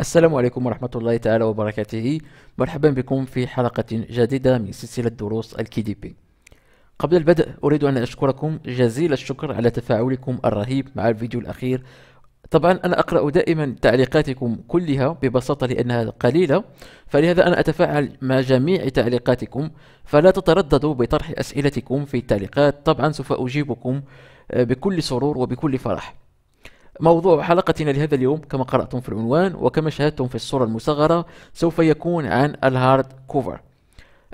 السلام عليكم ورحمة الله تعالى وبركاته مرحبا بكم في حلقة جديدة من سلسلة دروس الكي دي بي قبل البدء أريد أن أشكركم جزيل الشكر على تفاعلكم الرهيب مع الفيديو الأخير طبعا أنا أقرأ دائما تعليقاتكم كلها ببساطة لأنها قليلة فلهذا أنا أتفاعل مع جميع تعليقاتكم فلا تترددوا بطرح أسئلتكم في التعليقات طبعا سوف أجيبكم آه، بكل سرور وبكل فرح موضوع حلقتنا لهذا اليوم كما قرأتم في العنوان وكما شاهدتم في الصورة المصغرة سوف يكون عن الهارد كوفر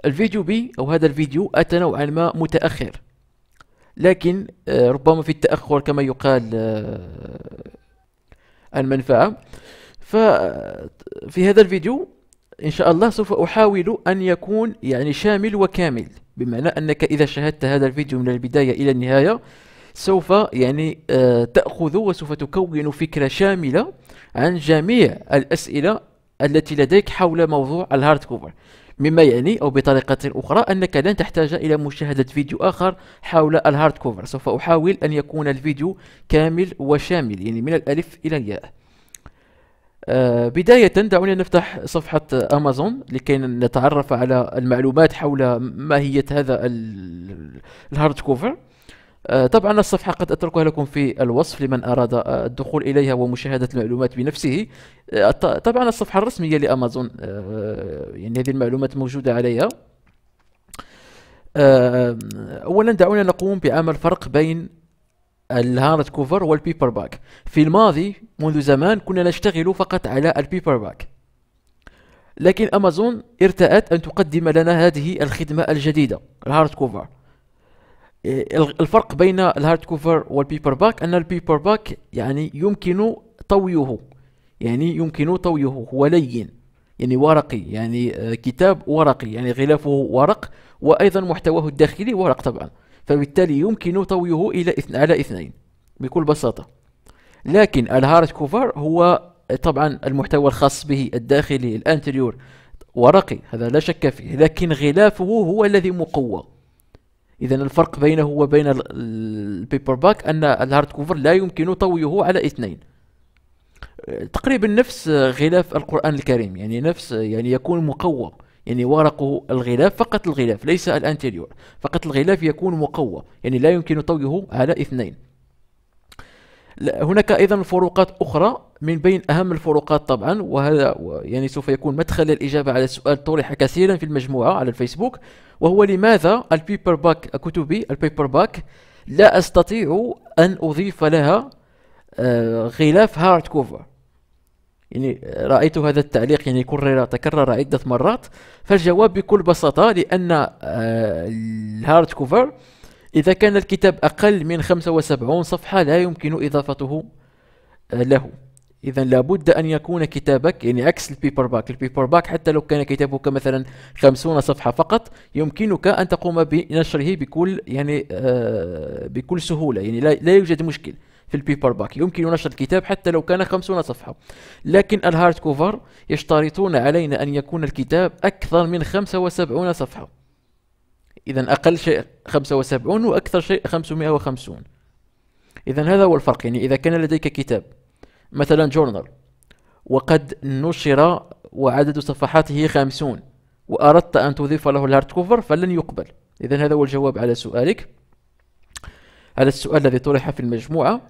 الفيديو بي أو هذا الفيديو أتى نوعا ما متأخر لكن آه، ربما في التأخر كما يقال آه، المنفعة ففي هذا الفيديو إن شاء الله سوف أحاول أن يكون يعني شامل وكامل بمعنى أنك إذا شاهدت هذا الفيديو من البداية إلى النهاية سوف يعني آه، تأخذ وسوف تكون فكرة شاملة عن جميع الأسئلة التي لديك حول موضوع الهارد كوفر مما يعني أو بطريقة أخرى أنك لن تحتاج إلى مشاهدة فيديو آخر حول الهارد كوفر سوف أحاول أن يكون الفيديو كامل وشامل يعني من الألف إلى الياء آه، بداية دعونا نفتح صفحة أمازون لكي نتعرف على المعلومات حول ماهية هذا الهارد كوفر آه، طبعا الصفحة قد أتركها لكم في الوصف لمن أراد آه، الدخول إليها ومشاهدة المعلومات بنفسه آه، طبعا الصفحة الرسمية لأمازون يعني هذه المعلومات موجودة عليها أولا دعونا نقوم بعمل فرق بين الهارد كوفر والبيبر باك في الماضي منذ زمان كنا نشتغل فقط على البيبر باك لكن أمازون ارتأت أن تقدم لنا هذه الخدمة الجديدة الهارد كوفر الفرق بين الهارد كوفر والبيبر باك ان البيبر باك يعني يمكن طويه يعني يمكن طويه هو لين يعني ورقي يعني آه، كتاب ورقي يعني غلافه ورق وايضا محتواه الداخلي ورق طبعا فبالتالي يمكن طويه الى اثن على اثنين بكل بساطه لكن الهارد كوفر هو آه، طبعا المحتوى الخاص به الداخلي الانتريور ورقي هذا لا شك فيه لكن غلافه هو الذي مقوى اذا الفرق بينه وبين البيبر باك ان الهارد كوفر لا يمكن طويه على اثنين أه، تقريبا نفس غلاف القران الكريم يعني نفس يعني يكون مقوى يعني ورقه الغلاف فقط الغلاف ليس الانتيريور فقط الغلاف يكون مقوى يعني لا يمكن طويه على اثنين هناك ايضا فروقات اخرى من بين اهم الفروقات طبعا وهذا يعني سوف يكون مدخل الاجابه على السؤال طرح كثيرا في المجموعه على الفيسبوك وهو لماذا البيبر باك كتبي البيبر باك لا استطيع ان اضيف لها آه، غلاف هارد كوفر يعني رأيت هذا التعليق يعني كرر تكرر عدة مرات فالجواب بكل بساطة لأن آه، الهارد كوفر إذا كان الكتاب أقل من 75 صفحة لا يمكن إضافته آه، له إذا لابد أن يكون كتابك يعني عكس البيبر باك البيبر باك حتى لو كان كتابك مثلا 50 صفحة فقط يمكنك أن تقوم بنشره بكل يعني آه بكل سهولة يعني لا, لا يوجد مشكل في البيبر باك يمكن نشر الكتاب حتى لو كان 50 صفحة لكن الهارد كوفر يشترطون علينا أن يكون الكتاب أكثر من 75 صفحة إذا أقل شيء 75 وأكثر شيء 550 إذا هذا هو الفرق يعني إذا كان لديك كتاب مثلا جورنال وقد نشر وعدد صفحاته 50 وأردت أن تضيف له الهارد كوفر فلن يقبل إذا هذا هو الجواب على سؤالك على السؤال الذي طرح في المجموعة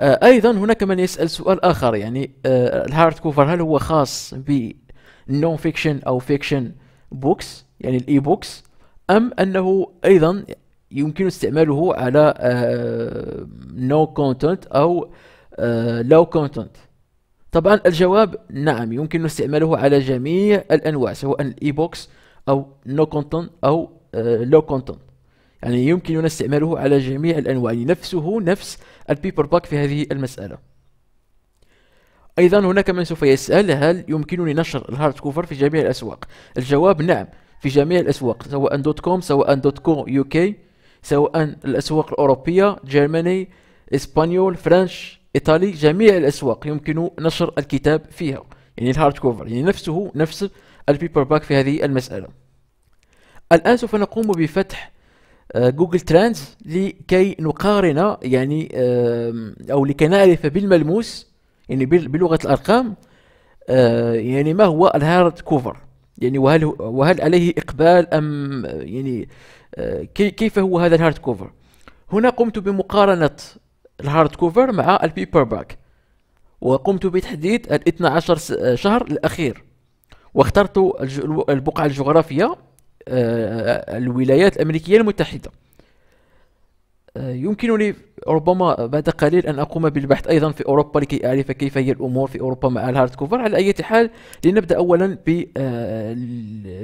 آه، أيضا هناك من يسأل سؤال آخر يعني آه، الهارد كوفر هل هو خاص بالنون فيكشن أو فيكشن بوكس يعني الإي بوكس أم أنه أيضا يمكن استعماله على نو uh, كونتنت no أو لو uh, كونتنت طبعا الجواب نعم يمكن استعماله على جميع الأنواع سواء الإي بوكس أو نو no كونتنت أو لو uh, كونتنت يعني يمكننا استعماله على جميع الأنواع يعني نفسه نفس البيبر باك في هذه المسألة أيضا هناك من سوف يسأل هل يمكنني نشر الهارد كوفر في جميع الأسواق الجواب نعم في جميع الاسواق سواء دوت كوم سواء دوت كو يو كي سواء الاسواق الاوروبيه جيرماني اسبانيول فرنش ايطالي جميع الاسواق يمكن نشر الكتاب فيها يعني الهارد كوفر يعني نفسه نفس البيبر باك في هذه المساله الان سوف نقوم بفتح جوجل آه، ترندز لكي نقارن يعني او لكي نعرف بالملموس يعني بلغه الارقام آه، يعني ما هو الهارد كوفر يعني وهل وهل عليه اقبال ام يعني آه، كيف هو هذا الهارد كوفر هنا قمت بمقارنه الهارد كوفر مع البيبر باك وقمت بتحديد ال 12 آه، شهر الاخير واخترت البقعه الجغرافيه آه، الولايات الامريكيه المتحده آه، يمكنني ربما بعد قليل ان اقوم بالبحث ايضا في اوروبا لكي اعرف كيف هي الامور في اوروبا مع الهارد كوفر على اي حال لنبدا اولا آه،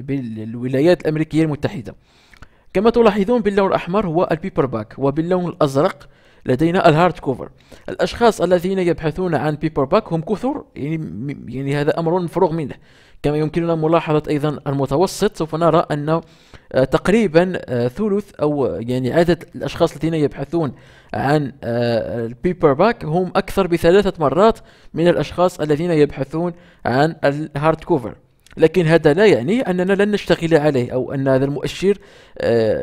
بالولايات الامريكيه المتحده كما تلاحظون باللون الاحمر هو البيبر باك وباللون الازرق لدينا الهارد كوفر الاشخاص الذين يبحثون عن بيبر باك هم كثر يعني يعني هذا امر مفروغ منه كما يمكننا ملاحظة أيضا المتوسط سوف نرى أن آه، تقريبا آه، ثلث أو يعني عدد الأشخاص الذين يبحثون عن آه، البيبر باك هم أكثر بثلاثة مرات من الأشخاص الذين يبحثون عن الهارد كوفر لكن هذا لا يعني أننا لن نشتغل عليه أو أن هذا المؤشر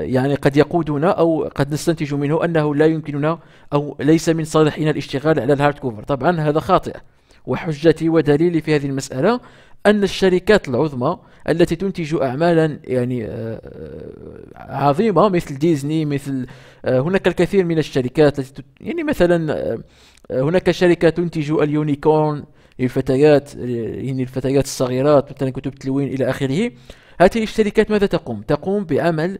يعني قد يقودنا أو قد نستنتج منه أنه لا يمكننا أو ليس من صالحنا الاشتغال على الهارد كوفر طبعا هذا خاطئ وحجتي ودليلي في هذه المسألة أن الشركات العظمى التي تنتج أعمالا يعني آه، آه، عظيمة مثل ديزني مثل آه، هناك الكثير من الشركات التي يعني مثلا هناك شركة تنتج اليونيكورن للفتيات يعني الفتيات الصغيرات مثلا كتب تلوين إلى آخره هذه الشركات ماذا تقوم؟ تقوم بعمل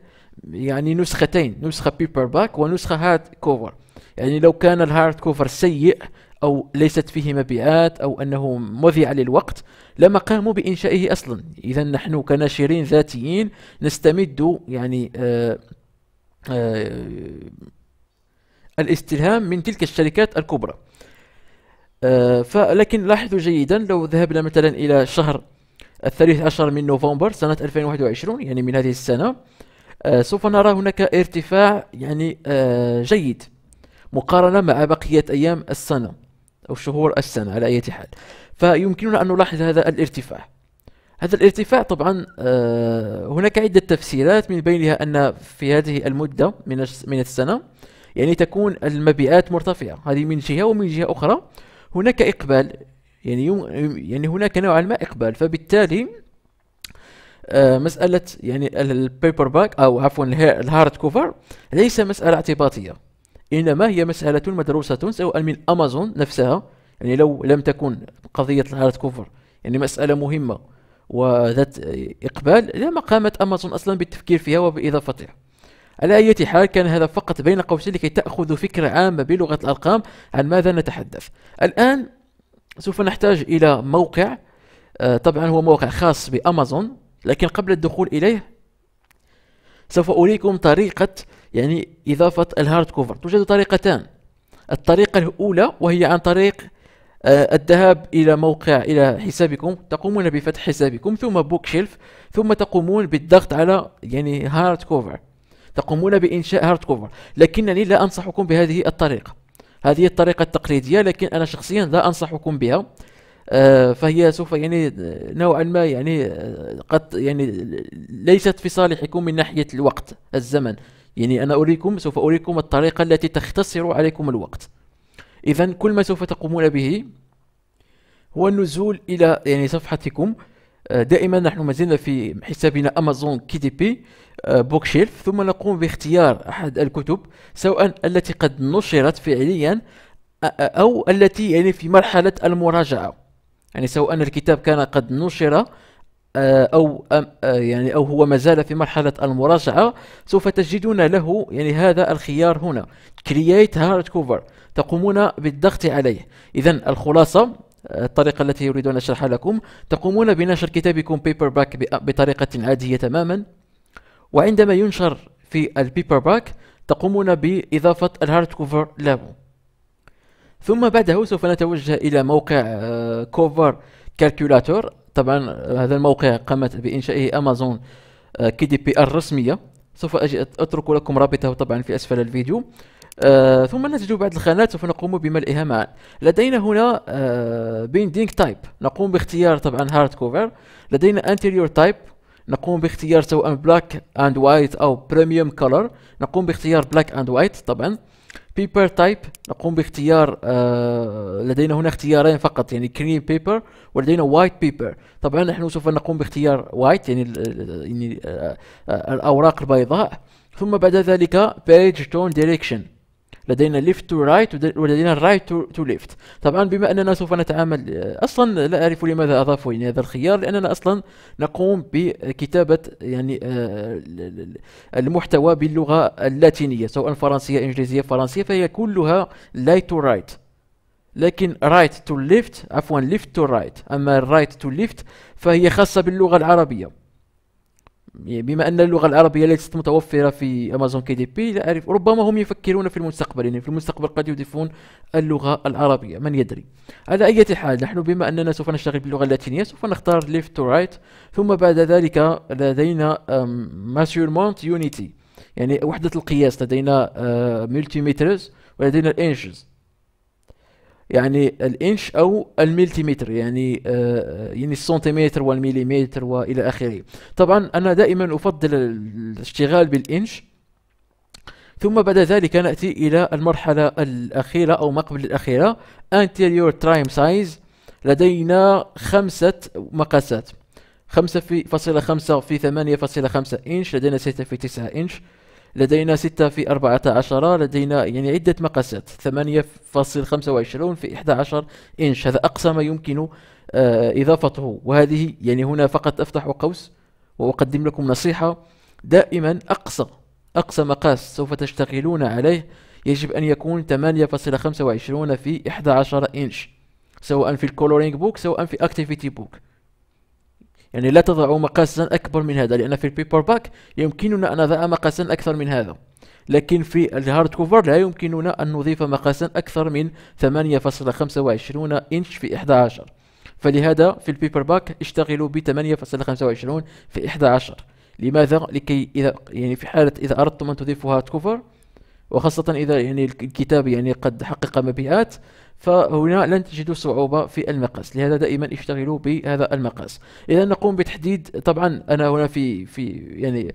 يعني نسختين نسخة بيبر باك ونسخة هارد كوفر يعني لو كان الهارد كوفر سيء أو ليست فيه مبيعات أو أنه مذيع للوقت لما قاموا بإنشائه أصلا إذا نحن كناشرين ذاتيين نستمد يعني آآ آه، آآ آه، الاستلهام من تلك الشركات الكبرى آه، فلكن لاحظوا جيدا لو ذهبنا مثلا إلى شهر الثالث عشر من نوفمبر سنة 2021 يعني من هذه السنة سوف نرى هناك ارتفاع يعني جيد مقارنة مع بقية أيام السنة أو شهور السنة على أي حال فيمكننا أن نلاحظ هذا الارتفاع هذا الارتفاع طبعا آه، هناك عدة تفسيرات من بينها أن في هذه المدة من السنة يعني تكون المبيعات مرتفعة هذه من جهة ومن جهة أخرى هناك إقبال يعني يعني هناك نوعا ما إقبال فبالتالي آه، مسألة يعني البيبر باك أو عفوا الهارد كوفر ليس مسألة اعتباطية إنما هي مسألة مدروسة سواء من أمازون نفسها يعني لو لم تكن قضية الهارد كوفر يعني مسألة مهمة وذات إقبال لما قامت أمازون أصلا بالتفكير فيها وبإضافتها على أي حال كان هذا فقط بين قوسين لكي تأخذ فكرة عامة بلغة الأرقام عن ماذا نتحدث الآن سوف نحتاج إلى موقع آه، طبعا هو موقع خاص بأمازون لكن قبل الدخول إليه سوف أريكم طريقة يعني إضافة الهارد كوفر توجد طريقتان الطريقة الأولى وهي عن طريق آه، الذهاب الى موقع الى حسابكم تقومون بفتح حسابكم ثم بوك شيلف ثم تقومون بالضغط على يعني هارد كوفر تقومون بانشاء هارد كوفر لكنني لا انصحكم بهذه الطريقه هذه الطريقه التقليديه لكن انا شخصيا لا انصحكم بها آه، فهي سوف يعني آه، نوعا ما يعني قد يعني ليست في صالحكم من ناحيه الوقت الزمن يعني انا اريكم سوف اريكم الطريقه التي تختصر عليكم الوقت إذا كل ما سوف تقومون به هو النزول إلى يعني صفحتكم آه، دائما نحن مازلنا في حسابنا امازون كي دي بي آه، بوك شيلف ثم نقوم باختيار احد الكتب سواء التي قد نشرت فعليا آه، او التي يعني في مرحله المراجعه يعني سواء الكتاب كان قد نشر آه، أو آه، يعني أو هو ما زال في مرحلة المراجعة سوف تجدون له يعني هذا الخيار هنا كرييت هارد كوفر تقومون بالضغط عليه إذا الخلاصة آه، الطريقة التي أريد أن أشرحها لكم تقومون بنشر كتابكم بيبر باك بطريقة عادية تماما وعندما ينشر في البيبر باك تقومون بإضافة الهارد كوفر له ثم بعده سوف نتوجه إلى موقع كوفر كالكولاتور طبعا هذا الموقع قامت بإنشائه أمازون آه، كي دي بي ار رسمية سوف أجي أترك لكم رابطه طبعا في أسفل الفيديو آه ثم نسجل بعض الخانات سوف نقوم بملئها معا لدينا هنا آه بيندينج تايب نقوم باختيار طبعا هارد كوفر لدينا انتيريور تايب نقوم باختيار سواء بلاك اند وايت او بريميوم كولر نقوم باختيار بلاك اند وايت طبعا بيبر تايب نقوم باختيار آه لدينا هنا اختيارين فقط يعني كريم بيبر ولدينا وايت بيبر طبعا نحن سوف نقوم باختيار وايت يعني يعني آه آه الاوراق البيضاء ثم بعد ذلك بيج تون دايركشن لدينا ليفت تو رايت ولدينا رايت تو ليفت طبعا بما أننا سوف نتعامل آه، أصلا لا أعرف لماذا أضافوا يعني هذا الخيار لأننا أصلا نقوم بكتابة يعني آه، المحتوى باللغة اللاتينية سواء فرنسية إنجليزية فرنسية فهي كلها لايت تو رايت لكن رايت تو ليفت عفوا ليفت تو رايت أما رايت تو ليفت فهي خاصة باللغة العربية يعني بما ان اللغه العربيه ليست متوفره في امازون كي دي بي لا اعرف ربما هم يفكرون في المستقبل يعني في المستقبل قد يضيفون اللغه العربيه من يدري على اي حال نحن بما اننا سوف نشتغل باللغه اللاتينيه سوف نختار ليفت تو رايت ثم بعد ذلك لدينا ماسيورمونت يونيتي يعني وحده القياس لدينا ملتي آه، ميترز ولدينا الانشز يعني الانش او الملتيمتر يعني آه،, آه يعني السنتيمتر والمليمتر والى اخره طبعا انا دائما افضل الاشتغال بالانش ثم بعد ذلك ناتي الى المرحله الاخيره او ما قبل الاخيره anterior ترايم سايز لدينا خمسه مقاسات 5.5 في 8.5 إنش لدينا 6 في 9 إنش لدينا ستة في أربعة عشر لدينا يعني عدة مقاسات ثمانية فاصل خمسة وعشرون في إحدى عشر إنش هذا أقصى ما يمكن آه، إضافته وهذه يعني هنا فقط أفتح قوس وأقدم لكم نصيحة دائما أقصى أقصى مقاس سوف تشتغلون عليه يجب أن يكون 8.25 في 11 إنش سواء في الكولورينج بوك سواء في أكتيفيتي بوك يعني لا تضعوا مقاسا أكبر من هذا لأن في البيبر باك يمكننا أن نضع مقاسا أكثر من هذا لكن في الهارد كوفر لا يمكننا أن نضيف مقاسا أكثر من 8.25 إنش في 11 فلهذا في البيبر باك اشتغلوا ب 8.25 في 11 لماذا؟ لكي إذا يعني في حالة إذا أردتم أن تضيفوا هارد كوفر وخاصة إذا يعني الكتاب يعني قد حقق مبيعات فهنا لن تجدوا صعوبة في المقاس لهذا دائما اشتغلوا بهذا المقاس إذا نقوم بتحديد طبعا أنا هنا في في يعني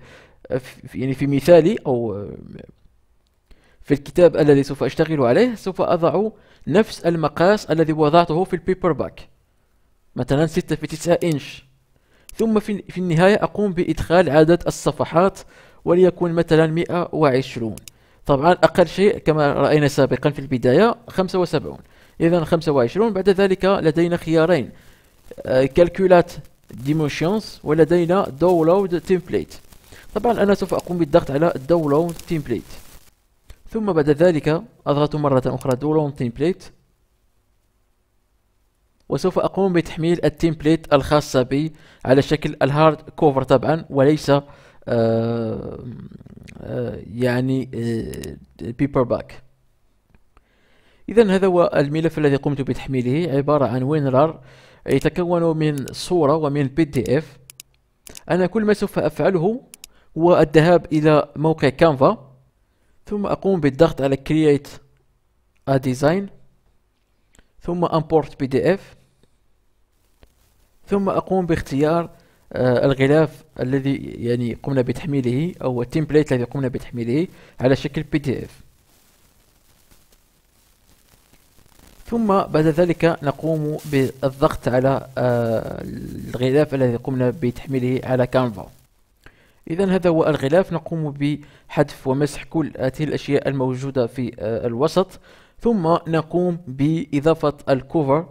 في يعني في مثالي أو في الكتاب الذي سوف أشتغل عليه سوف أضع نفس المقاس الذي وضعته في البيبر باك مثلا 6 في 9 إنش ثم في, في النهاية أقوم بإدخال عدد الصفحات وليكن مثلا 120 طبعا أقل شيء كما رأينا سابقا في البداية 75 إذا 25 بعد ذلك لدينا خيارين كالكولات آه، ديموشنز ولدينا داونلود تمبليت طبعا أنا سوف أقوم بالضغط على داونلود تمبليت ثم بعد ذلك أضغط مرة أخرى داونلود تمبليت وسوف أقوم بتحميل التمبليت الخاصة بي على شكل الهارد كوفر طبعا وليس آه، آه، يعني بيبر باك اذا هذا هو الملف الذي قمت بتحميله عبارة عن وينرار يتكون من صورة ومن بي دي اف انا كل ما سوف افعله هو الذهاب الى موقع كانفا ثم اقوم بالضغط على create a design ثم import اف ثم اقوم باختيار آه، الغلاف الذي يعني قمنا بتحميله او التمبليت الذي قمنا بتحميله على شكل بي دي اف ثم بعد ذلك نقوم بالضغط على آه، الغلاف الذي قمنا بتحميله على كانفا إذا هذا هو الغلاف نقوم بحذف ومسح كل هذه الأشياء الموجودة في آه، الوسط ثم نقوم بإضافة الكوفر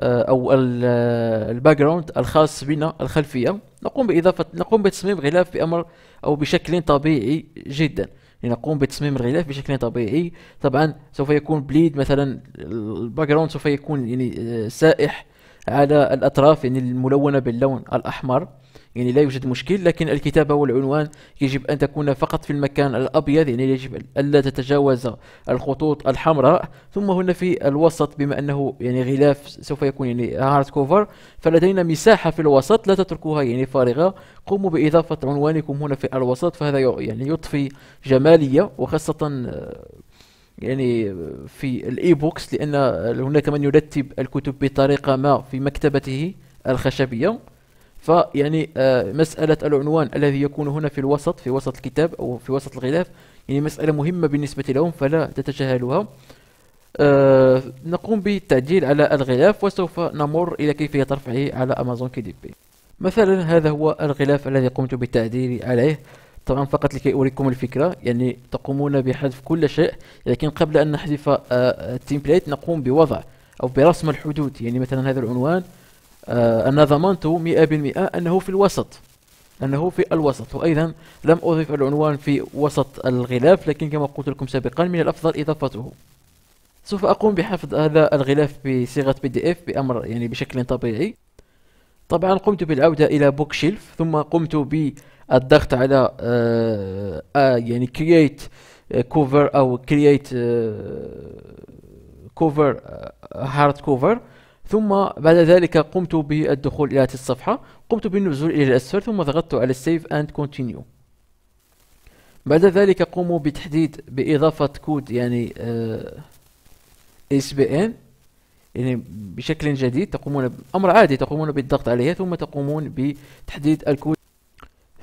آه، او الباك آه، جراوند الخاص بنا الخلفيه نقوم باضافه نقوم بتصميم غلاف بامر او بشكل طبيعي جدا لنقوم يعني بتصميم الغلاف بشكل طبيعي طبعا سوف يكون بليد مثلا الباك جراوند سوف يكون يعني آه، سائح على الأطراف يعني الملونة باللون الأحمر يعني لا يوجد مشكل لكن الكتابة والعنوان يجب أن تكون فقط في المكان الأبيض يعني يجب ألا تتجاوز الخطوط الحمراء ثم هنا في الوسط بما أنه يعني غلاف سوف يكون يعني هارد كوفر فلدينا مساحة في الوسط لا تتركوها يعني فارغة قوموا بإضافة عنوانكم هنا في الوسط فهذا يعني يضفي جمالية وخاصة يعني في الاي بوكس لان هناك من يرتب الكتب بطريقه ما في مكتبته الخشبيه فيعني آه، مساله العنوان الذي يكون هنا في الوسط في وسط الكتاب او في وسط الغلاف يعني مساله مهمه بالنسبه لهم فلا تتجاهلوها آه، نقوم بالتعديل على الغلاف وسوف نمر إلى كيفية رفعه على أمازون كي دي بي مثلا هذا هو الغلاف الذي قمت بالتعديل عليه طبعا فقط لكي اريكم الفكرة يعني تقومون بحذف كل شيء لكن قبل أن نحذف التمبليت آه، آه، نقوم بوضع أو برسم الحدود يعني مثلا هذا العنوان آه، أنا ضمنت 100% أنه في الوسط أنه في الوسط وأيضا لم أضف العنوان في وسط الغلاف لكن كما قلت لكم سابقا من الأفضل إضافته سوف أقوم بحفظ هذا الغلاف بصيغة بي دي اف بأمر يعني بشكل طبيعي طبعا قمت بالعودة إلى بوك شيلف ثم قمت ب الضغط على آه، آه، يعني كرييت كوفر آه، او كرييت كوفر هارد كوفر ثم بعد ذلك قمت بالدخول الى هذه الصفحه قمت بالنزول الى الاسفل ثم ضغطت على سيف اند كونتينيو بعد ذلك قموا بتحديد باضافه كود يعني اس بي ان يعني بشكل جديد تقومون امر عادي تقومون بالضغط عليه ثم تقومون بتحديد الكود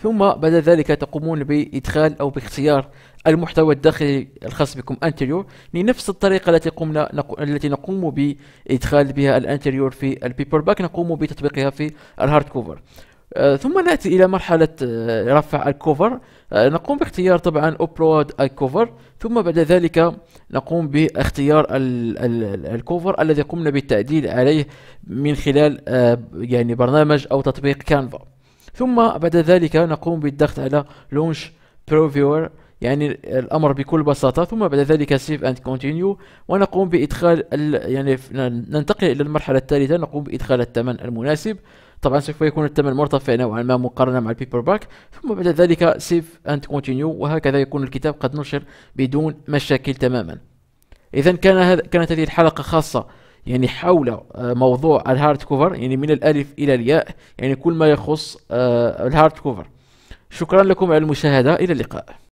ثم بعد ذلك تقومون بإدخال أو باختيار المحتوى الداخلي الخاص بكم انتريور لنفس الطريقة التي قمنا نقو... التي نقوم بإدخال بها الانتريور في البيبر باك نقوم بتطبيقها في الهارد كوفر آه ثم ناتي الى مرحله آه رفع الكوفر آه نقوم باختيار طبعا ابلود الكوفر ثم بعد ذلك نقوم باختيار الكوفر الذي قمنا بالتعديل عليه من خلال آه، يعني برنامج او تطبيق كانفا ثم بعد ذلك نقوم بالضغط على لونش بروفيور يعني الامر بكل بساطه ثم بعد ذلك سيف اند كونتينيو ونقوم بادخال يعني ننتقل الى المرحله الثالثه نقوم بادخال الثمن المناسب طبعا سوف يكون الثمن مرتفع نوعا ما مقارنه مع البيبر باك ثم بعد ذلك سيف اند كونتينيو وهكذا يكون الكتاب قد نشر بدون مشاكل تماما اذا كان هذ... كانت هذه الحلقه خاصه يعني حول آه، موضوع الهارد كوفر يعني من الألف إلى الياء يعني كل ما يخص آه، الهارد كوفر شكرا لكم على المشاهدة إلى اللقاء